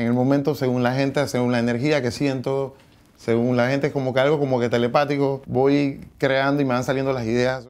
en el momento, según la gente, según la energía que siento, según la gente, es como que algo como que telepático, voy creando y me van saliendo las ideas.